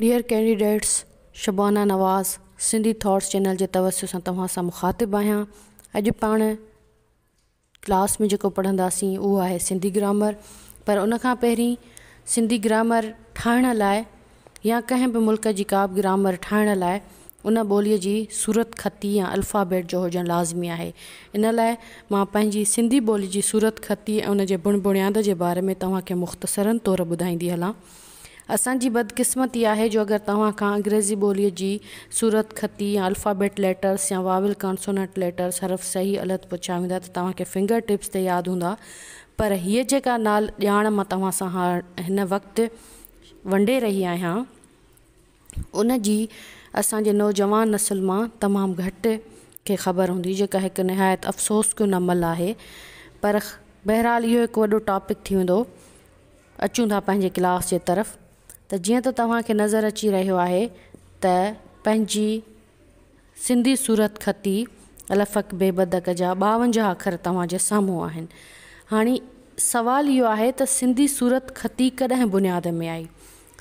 dear candidates Shabana Nawaz Sindhi thoughts channel जे तवस्स सां तव्हां सां मुख़ातिबु आहियां अॼु पाण क्लास में जेको पढ़ंदासीं उहो आहे सिंधी ग्रामर पर उन खां पहिरीं सिंधी ग्रामर ठाहिण लाइ या कंहिं बि मुल्क़ जी का बि ग्रामर ठाहिण लाइ उन ॿोलीअ जी सूरत खती या अल्फाबेट जो हुजणु लाज़मी आहे इन लाइ मां पंहिंजी सिंधी ॿोलीअ जी सूरत खती ऐं उन जे बुण बुनियाद जे बारे में तव्हांखे मुख़्तसरनि तौरु ॿुधाईंदी हलां असांजी बदकिस्मती आहे जो अगरि तव्हां खां अंग्रेज़ी ॿोलीअ जी सूरत खती या अल्फाबेट लेटर्स या वाविल कॉन्सोन्ट लेटर्स हर सही अलत पुछिया वेंदा त तव्हांखे फिंगर टिप्स ते यादि हूंदा पर हीअ जेका नाल ॼाण मां तव्हां सां हा हिन वक़्तु वंडे रही आहियां उन जी असांजे नौजवान नसुल मां तमामु घटि खे ख़बर हूंदी जेका हिकु निहायत अफ़सोस कुन अमल आहे पर बहरहाल इहो हिकु वॾो टॉपिक थी वेंदो अचूं था पंहिंजे क्लास जे तरफ़ त जीअं त तव्हांखे नज़र अची रहियो आहे त पंहिंजी सिंधी सूरत खती अलफ़क़ बेबदक जा ॿावंजाहु अखर तव्हांजे साम्हूं आहिनि हाणे सवाल इहो आहे त सिंधी सूरत खती कॾहिं बुनियाद में आई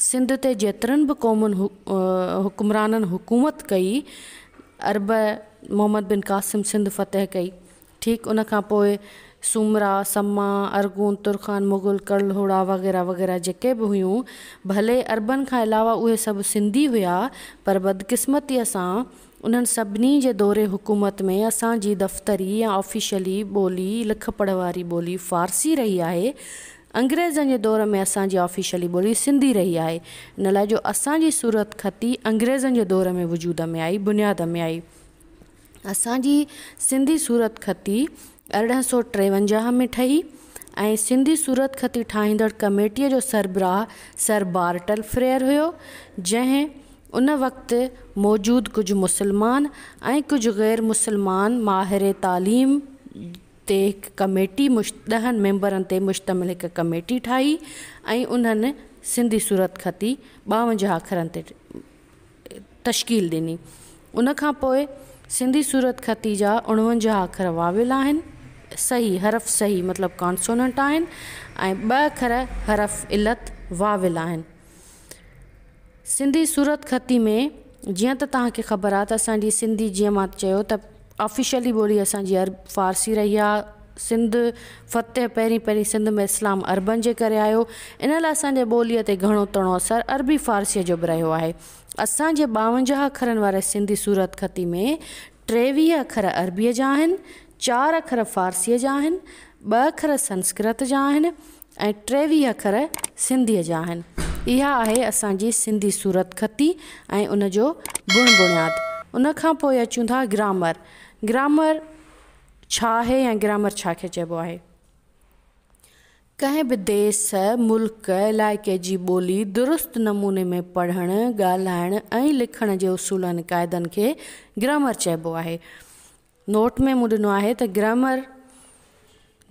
सिंध ते जेतिरनि बि क़ौमुनि हु, हुकुमराननि हुकूमत कई अरब मोहम्मद बिन क़ासिम सिंध फतह कई ठीकु उनखां पोइ सुमरा समा अरगून तुर्खान मुग़ल करलहोड़ा वग़ैरह वग़ैरह जेके भी हुयूं भले अरबन के अलावा उहे सभु सिंधी हुया पर बदकिस्मतीअ सां उन्हनि सभिनी जे दौरे हुकूमत में असांजी दफ़्तरी या ऑफिशली ॿोली लिख पढ़ वारी ॿोली फ़ारसी रही आहे अंग्रेज़नि जे दौर में असांजी ऑफिशली ॿोली सिंधी रही आहे इन लाइ जो असांजी सूरत खती अंग्रेज़नि जे दौर में वजूद में आई बुनियाद में आई असांजी सिंधी सूरत खती अरड़ह सौ टेवंजाह में ठही ऐं सिंधी सूरत खती ठाहींदड़ कमेटीअ जो सरबराह सर बार्टल फ्रेयर हो जै उन वक़्तु मौजूदु कुझु मुस्लमान ऐं ग़ैर मुसलमान माहिर तालीम ते हिकु कमेटी मुश ॾहनि मेंबरनि ते मुश्तमिल हिकु कमेटी ठाही ऐं सिंधी सूरत खती ॿावंजाह अखरनि ते तश्कील ॾिनी उनखां सिंधी सूरत खती जा उणवंजाह अखर वाविल सही हरफ़ सही मतलब कॉन्सोनेंट आहिनि बर हरफ़ इलत वाविल आहिनि सिंधी सूरत ख़ती में जीअं त तव्हांखे ख़बर आहे त असांजी सिंधी जीअं त ऑफिशियली ॿोली असांजी अरब फारसी रही आहे सिंध फतेह पहिरीं पहिरीं सिंध में इस्लाम अरबन के करे आयो इन लाइ असांजे ते घणो तणो असर अरबी फारसी जो बि रहियो आहे असांजे ॿावंजाह अखरनि सिंधी सूरत ख़ती में टेवीह अखर अरबी जा चार अखर फ़ारसीअ जा आहिनि अखर संस्कृत जा आहिनि ऐं अखर सिंधीअ जा आहिनि इहा सूरत खती ऐं गुण बुनियादु उन खां था ग्रामर ग्रामर है या ऐं ग्रामर छा खे चइबो आहे कंहिं देश मुल्क इलाइक़े जी ॿोली दुरुस्त नमूने में पढ़णु ॻाल्हाइणु लिखण के उसूलनि कायदन के ग्रामर चइबो है नोट में मुॾिनो है त ग्रामर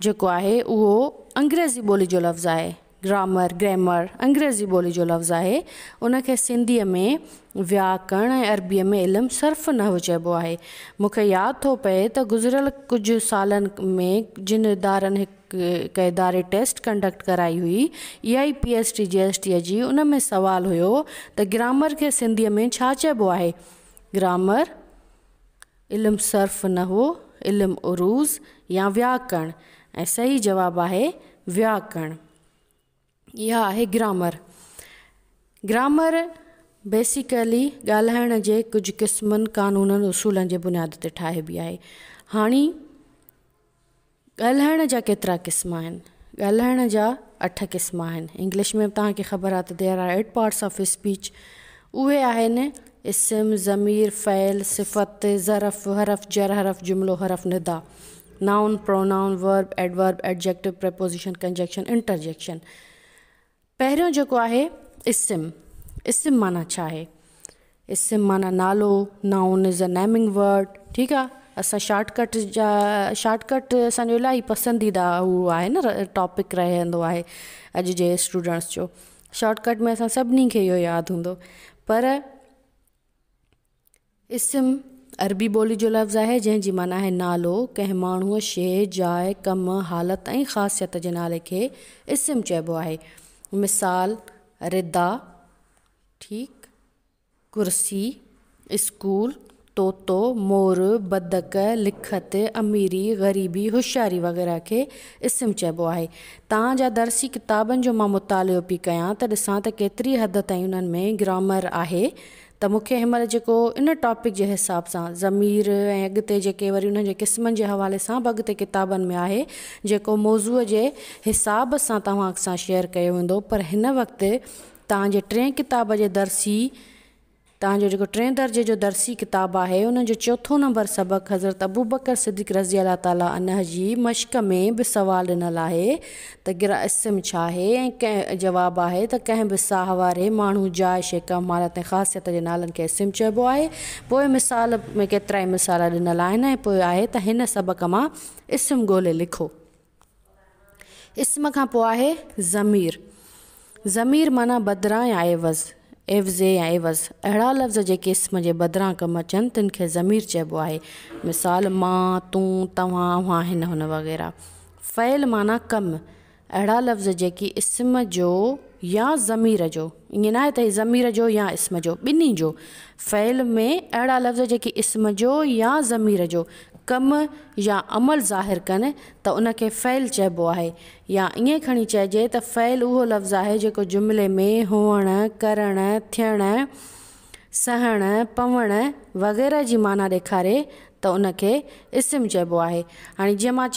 जो है उहो अंग्रेज़ी बोली जो लफ़्ज़ु आहे ग्रामर ग्रामर अंग्रेज़ी बोली जो लफ़्ज़ु आहे उनखे सिंधीअ में व्याकरण अरबी में इलम सर्फ़ न चबो है मूंखे याद तो पे तो गुज़िरियल कुछ साल में जिन इदारनि इदारे टेस्ट कंडक्ट कराई हुई इहा E P S T G S टीअ जी उन में सुवालु हुयो त ग्रामर के सिंधीअ में छा है ग्रामर इल्म सर्फ़ न हो इल्म उरूज़ या व्याकरण ऐं सही जवाबु आहे व्याकरण इहा आहे ग्रामर ग्रामर बेसिकली ॻाल्हाइण जे कुझु क़िस्मनि कानूननि उसूलनि जे बुनियाद ते ठाहिबी आहे हाणे ॻाल्हाइण जा केतिरा क़िस्म आहिनि ॻाल्हाइण जा अठ क़िस्म आहिनि इंग्लिश में बि तव्हांखे ख़बर आहे त there are eight parts of speech उहे आहिनि इसम ज़मीर फ़ैल सिफत ज़रफ़ हरफ जर हरफ जुमलो हरफ निदा noun pronoun verb adverb adjective preposition conjunction interjection पहिरियों जो है इसम इसम माना छा इसम माना नालो noun is a naming word ठीक आहे असां शॉर्टकट जा शॉर्टकट असो इलाही पसंदीदा उहो है न टॉपिक रहंदो है अज के स्टूडेंट्स जो शॉर्टकट में असां सभिनी खे इहो यादि पर इसम अरबी बोली जो लफ़्ज़ है जंहिंजी माना है नालो कें माण्हूअ शइ जाइ कमु हालति ऐं ख़ासियत के नाले के इसम चइबो आहे मिसाल रिदा ठीक कुर्सी स्कूल तोतो मोर बदक लिखत अमीरी ग़रीबी होशियारी वग़ैरह के इसम चइबो है तरसी दर्सी किताबनि जो मुतालो पई क्या तो ऐसा तो केतरी हद ताईं उन्हनि ग्रामर है त मूंखे हिनमहिल जेको इन टॉपिक जे हिसाब सां ज़मीर ऐं अॻिते जेके वरी उन्हनि जे क़िस्मनि जे हवाले सां बि अॻिते किताबनि में आहे जेको मौज़ूअ जे हिसाब सां तव्हां सां शेयर कयो वेंदो पर हिन वक़्तु तव्हांजे टे किताब जे दर्सी तव्हांजो जेको टे दर्जे जो दर्सी किताब है उन चोथों नंबर सबक़ हज़रत अबू बकर सिद्दीक़ रज़ी अला ताली मश्क में भी सवाल ॾिनल है त गिरा इसम है आहे ऐं कंहिं जवाबु आहे त कंहिं बि साह वारे माण्हू जाइ शइ ख़ासियत जे नालनि खे इसम चबो आहे मिसाल में केतरा ई मिसाल ॾिनल आहिनि ऐं पोइ सबक़ मां इसम ॻोल्हे लिखो इसम का ज़मीर ज़मीर माना बदिरां या एवज़ एवज़ या एवज़ अड़ा लफ़्ज़ जे क़िस्म जे बदिरां कमु अचनि तिन के ज़मीर चब आहे मिसाल मां तू तव्हां वग़ैरह फ़ैल माना कम अड़ा लफ़्ज़ जेकी इस्म जो या ज़मीर जो ये ना तो ज़मीर जो या इस्म जो ॿिन्ही जो फ़ैल में अड़ा लफ़्ज़ जेकी इस्म जो या ज़मीर जो कम या अमल ज़ाहिर कन तो उनखे फ़ैल चबो है या इं खी चइजे त फ़ैल उहो लफ़्ज़ु आहे जेको जुमिले में हुअणु करणु थियणु सहणु पवणु वग़ैरह जी माना देखारे तो उनखे इसम चइबो है हाणे जीअं मां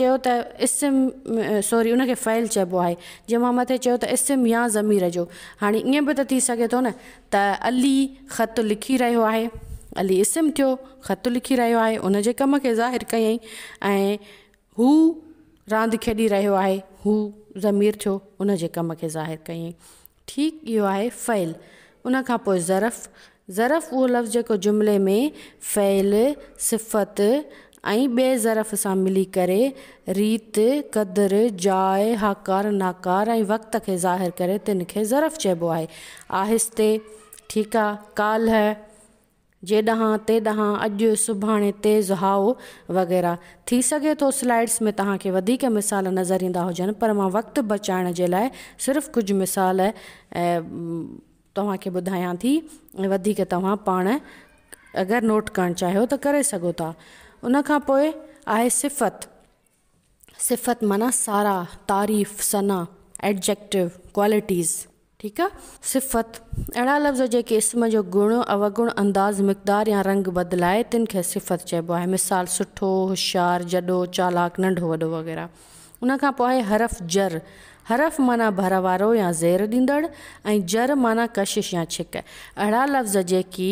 सॉरी उनखे फ़ैल चबो आहे जीअं मां मथे चयो या ज़मीर जो हाँ इं भी त थी सघे न अली ख़तु लिखी रो है अली इस्म थो खत लिखी रो है उन कम के जाहिर कयईं ऐं हू रो खेॾी ज़मीर थियो उन कम के जाहिर कयईं ठीकु यो है फ़ैल उन खां पोइ ज़रफ़ ज़रफ़ उहो लफ़्ज़ जेको जुमिले में फ़ैल सिफ़त बे ज़रफ़ से मिली कर रीत क़दुरु जाइ हाकार नाकार वक़्त खे ज़ाहिरु करे तिन के ज़रफ़ चबो आहे आहिस्ते ठीकु आहे काल्ह जे ॾहां ते ॾहां अॼु सुभाणे ते ज़ुहाओ वग़ैरह थी सघे थो स्लाइड्स में तव्हांखे वधीक मिसाल नज़र ईंदा हुजनि पर मां वक़्तु बचाइण जे लाइ सिर्फ़ु कुझु मिसाल ऐं तव्हांखे ॿुधायां थी वधीक तव्हां पाण अगरि नोट करणु चाहियो त करे सघो था उन खां पोइ आहे सिफ़त सिफ़त माना सारा तारीफ़ सना एडजेक्टिव क्वालिटीज़ ठीकु आहे सिफ़त अहिड़ा लफ़्ज़ जेके इस्म जो गुण अवगुण अंदाज़ मिक़दार या रंग बदिलाए तिन खे सिफ़त चइबो आहे मिसाल सुठो होशियारु जॾो चालाक नंढो वॾो वग़ैरह उन खां पोइ आहे हरफ़ जर हरफ़ माना भर वारो या ज़ेर ॾींदड़ ऐं जर माना कशिश या छिक अहिड़ा लफ़्ज़ जेकी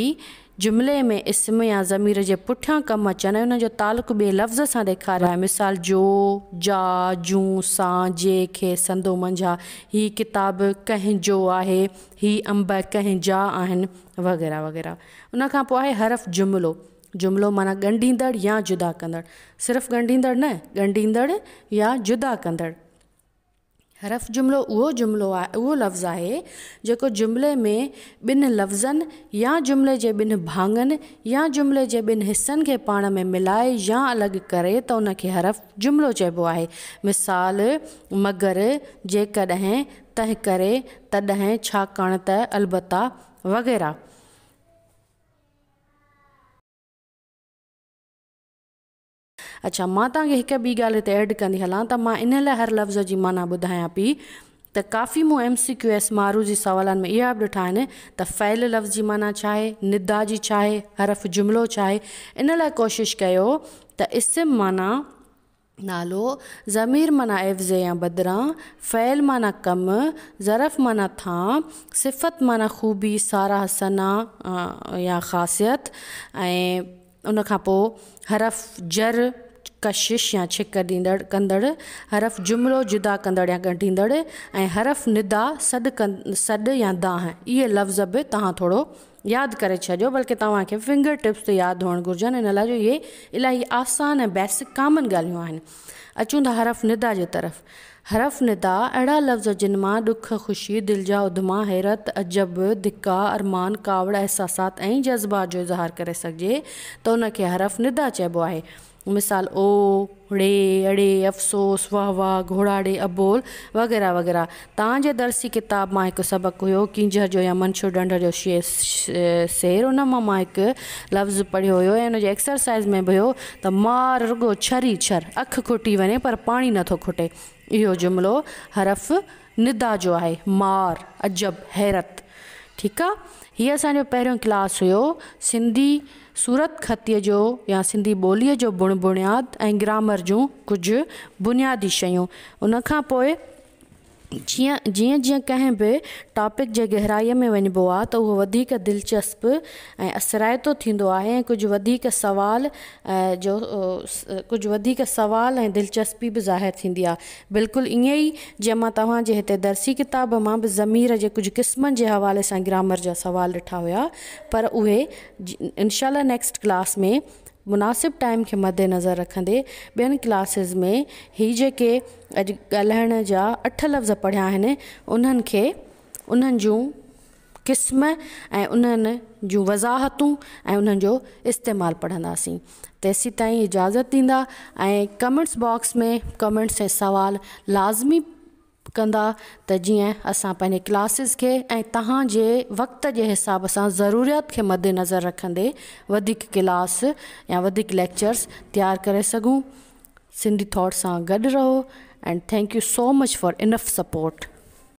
जुमिले में इस्म या ज़मीर के पुठियां कम अचन हुन जो बे लफ़्ज़ से ॾेखारियो आहे मिसाल जो जा जू सां जंहिंखे संदो मंझा ही किताबु कंहिंजो आहे ही अंब कंहिंजा आहिनि वग़ैरह वग़ैरह उन खां पोइ आहे हरफ़ जुमिलो जुमिलो माना ॻंढींदड़ या जुदा कंदड़ सिर्फ़ु ॻंढींदड़ न ॻंढींदड़ या जुदा कंदड़ हरफ़ जुमिलो उ जुमिलो आहे उहो लफ़्ज़ु आहे जुमिले में बिन लफ्ज़न या जुमिले के ॿिनि भाङनि या जुमिले के ॿिनि हिसनि खे पाण में मिलाए या अलग करे तो उन हरफ़ जुमिलो चबो आहे मिसाल मगर जेकॾहिं तंहिं करे तॾहिं छाकाणि त अलबता वग़ैरह अच्छा मां तव्हांखे हिक ॿी ॻाल्हि हिते कंदी हलां त मां इन लाइ हर लफ़्ज़ जी माना ॿुधायां पई त काफ़ी मूं एम सी क्यू एस मारू जी सवालनि में इहा बि ॾिठा आहिनि त फ़ैल लफ़्ज़ जी माना छा आहे निदा जी छा आहे हरफ़ जुमिलो छा आहे इन लाइ कोशिशि कयो त इसम माना नालो ज़मीर माना एवज़े या बदिरां फ़ैल माना कम ज़रफ़ माना था सिफ़त माना ख़ूबी सारा सना या ख़ासियत ऐं उनखां पोइ हरफ़ जर कशिश या छिक ॾींदड़ कंदड़ हरफ़ जुमिलो जुदा कंदड़ या ॻंढींदड़ ऐं हरफ़ निदा सॾु कं सॾु या दाह इहे लफ़्ज़ बि तव्हां थोरो यादि करे छॾियो बल्कि तव्हांखे फिंगर टिप्स ते यादि हुअणु घुरिजनि हिन लाइ जो इहे इलाही आसान ऐं बेसिक कामन ॻाल्हियूं आहिनि अचूं था हरफ़ निदा जे तरफ़ हरफ़ निदा अहिड़ा लफ़्ज़ जिन मां ॾुख ख़ुशी दिलि जा उदमा हैरत अजब धिका अरमान कावड़ अहसासात ऐं जज़्बात जो इज़हार करे सघिजे त उनखे हरफ़ निदा चइबो आहे मिसाल ओ रे अड़े अफ़सोस वाह वाह घोड़ाड़े अबोल वग़ैरह वग़ैरह तव्हांजे दर्सी किताब मां एक सबक हुयो किंजर जो या मंशूर डंढ जो शे शेर हुन मां मां हिकु लफ़्ज़ पढ़ियो हुयो ऐं हुनजे एक्सरसाइज़ में बि हुयो त मार रुगो छर ई छर अखि खुटी वञे पर पाणी नथो खुटे इहो जुमिलो हरफ़ निदा जो आहे मार अजब हैरत ठीकु आहे हीअ असांजो पहिरियों क्लास हुयो सिंधी सूरत ख़तीअ जो या सिंधी ॿोलीअ जो बुण बुनियाद ऐं ग्रामर जूं कुझु बुनियादी शयूं उनखां पोइ जीअं जीअं जीअं कंहिं टॉपिक जे गहराईअ में वञिबो आहे त दिलचस्प ऐं असराइतो थींदो आहे जो कुछ वधीक सुवाल दिलचस्पी भी ज़ाहिर थी बिल्कुल बिल्कुलु ही ई जीअं मां दर्सी किताब में बि ज़मीर के कुछ क़िस्मनि के हवाले से ग्रामर जा सुवाल ॾिठा हुया पर उ इनशाला नैक्स्ट क्लास में मुनासिब टाइम खे मदेनज़र रखंदे बेन क्लासिस में ही जेके अॼु ॻाल्हाइण जा अठ लफ़्ज़ पढ़िया आहिनि उन्हनि खे उन्हनि जूं क़िस्म ऐं उन्हनि जूं वज़ाहतूं ऐं उन्हनि जो इस्तेमालु पढ़ंदासीं तेसीं ताईं इजाज़त ॾींदा ऐं कमेंट्स बॉक्स में कमेंट्स ऐं सवाल लाज़मी कंदा त जीअं असां पंहिंजे क्लासिस खे ऐं तव्हांजे वक़्त जे हिसाब सां ज़रूरियात खे मदेनज़र रखंदे वधीक क्लास या वधीक लेक्चर्स तयारु करे सघूं सिंधी थॉट सां गॾु रहो and thank you so much for enough support